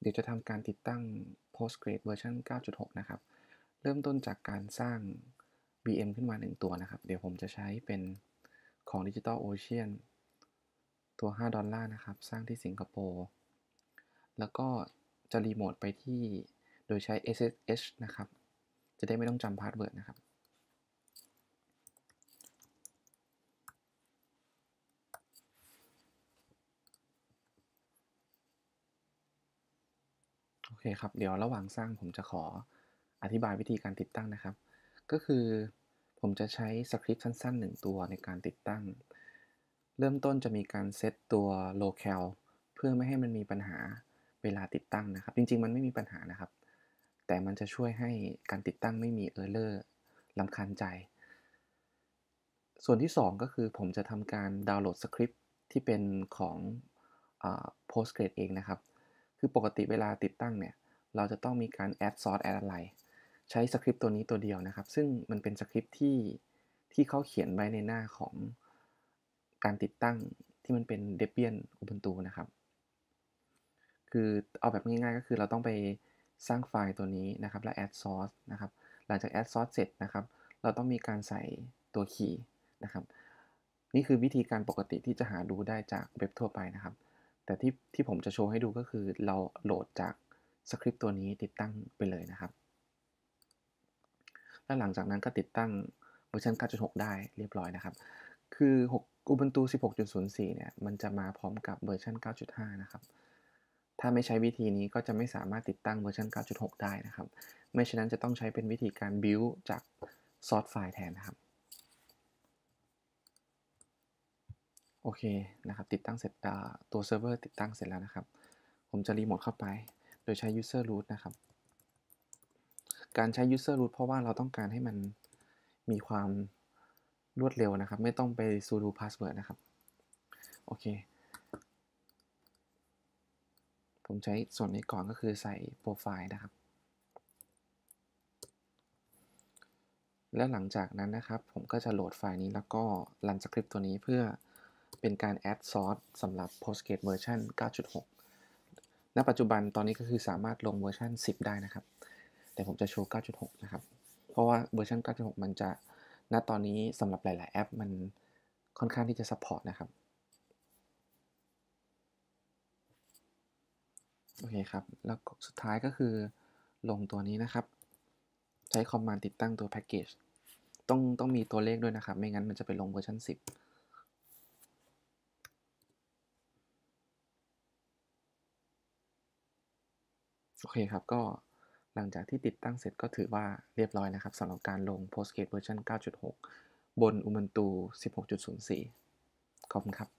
เดี๋ยวจะทำการติดตั้ง Postgres เวอร์ชัน9.6 นะครับ เริ่มต้นจากการสร้าง VM ขึ้นมา 1 ตัวนะครับ เดี๋ยวผมจะใช้เป็นของ Digital Ocean ตัว 5 ดอลลาร์นะครับ สร้างที่สิงคโปร์ แล้วก็จะรีโมทไปที่โดยใช้ SSH นะครับ จะได้ไม่ต้องจำพาสเวิร์ดนะครับอเคครับ เดี๋ยวระหว่างสร้างผมจะขออธิบายวิธีการติดตั้งนะครับ ก็คือผมจะใช้สคริปต์สั้น ๆ 1 ตัวในการติดตั้ง เริ่มต้นจะมีการเซตตัว locale เพื่อไม่ให้มันมีปัญหาเวลาติดตั้งนะครับ จริงๆ มันไม่มีปัญหานะครับ แต่มันจะช่วยให้การติดตั้งไม่มีเออร์เลอร์ลำคาญใจ ส่วนที่ 2 ก็คือผมจะทำการดาวน์โหลดสคริปต์ที่เป็นของ Postgres เองนะครับคือปกติเวลาติดตั้งเนี่ย เราจะต้องมีการแอดซอ e แอดอะไรใช้สคริปต์ตัวนี้ตัวเดียวนะครับ ซึ่งมันเป็นสคริปต์ที่ที่เขาเขียนไว้ในหน้าของการติดตั้งที่มันเป็น Debian Ubuntu นะครับคือเอาแบบง่ายๆ ก็คือเราต้องไปสร้างไฟล์ตัวนี้นะครับและ add source นะครับ หลังจาก add source เสร็จนะครับ เราต้องมีการใส่ตัวคีย์นะครับ นี่คือวิธีการปกติที่จะหาดูได้จากเว็บทั่วไปนะครับแต่ที่ที่ผมจะโชว์ให้ดูก็คือเราโหลดจากสคริปต์ตัวนี้ติดตั้งไปเลยนะครับ แล้วหลังจากนั้นก็ติดตั้งเวอร์ชัน9.6 ได้เรียบร้อยนะครับ คือ 6 Ubuntu 16.04เนี่ยมันจะมาพร้อมกับเวอร์ชัน9.5 นะครับ ถ้าไม่ใช้วิธีนี้ก็จะไม่สามารถติดตั้งเวอร์ชัน9.6 ได้นะครับ ไม่ฉะนั้นจะต้องใช้เป็นวิธีการ build จากซอสไฟล์แทนนะครับโอเค นะครับ ติดตั้งเสร็จตัวเซิร์ฟเวอร์ติดตั้งเสร็จแล้วนะครับ ผมจะรีโมทเข้าไป โดยใช้ user root นะครับ การใช้ user root เพราะว่าเราต้องการให้มันมีความรวดเร็วนะครับ ไม่ต้องไป sudo password นะครับ โอเค ผมใช้ส่วนนี้ก่อนก็คือใส่โปรไฟล์นะครับ และหลังจากนั้นนะครับ ผมก็จะโหลดไฟล์นี้แล้วก็รันสคริปต์ตัวนี้เพื่อเป็นการแอดซอสสำหรับ Postgres เ e r s i o n 9.6ณปัจจุบันตอนนี้ก็คือสามารถลงเวอร์ชัน10 ได้นะครับ แต่ผมจะโชว์9.6 นะครับ เพราะว่าเวอร์ชัน9.6 มันจะ ณ ตอนนี้สำหรับหลาย ๆ แอปมันค่อนข้างที่จะซัพพอร์ตนะครับ โอเคครับ แล้วสุดท้ายก็คือลงตัวนี้นะครับ ใช้คอมมานด์ติดตั้งตัวแพ็กเกจต้องต้องมีตัวเลขด้วยนะครับ ไม่งั้นมันจะไปลงเวอร์ชัน10โอเคครับ ก็หลังจากที่ติดตั้งเสร็จก็ถือว่าเรียบร้อยนะครับสำหรับการลง Postgres เวอร์ชัน9.6 บน Ubuntu 16.04 ขอบคุณครับ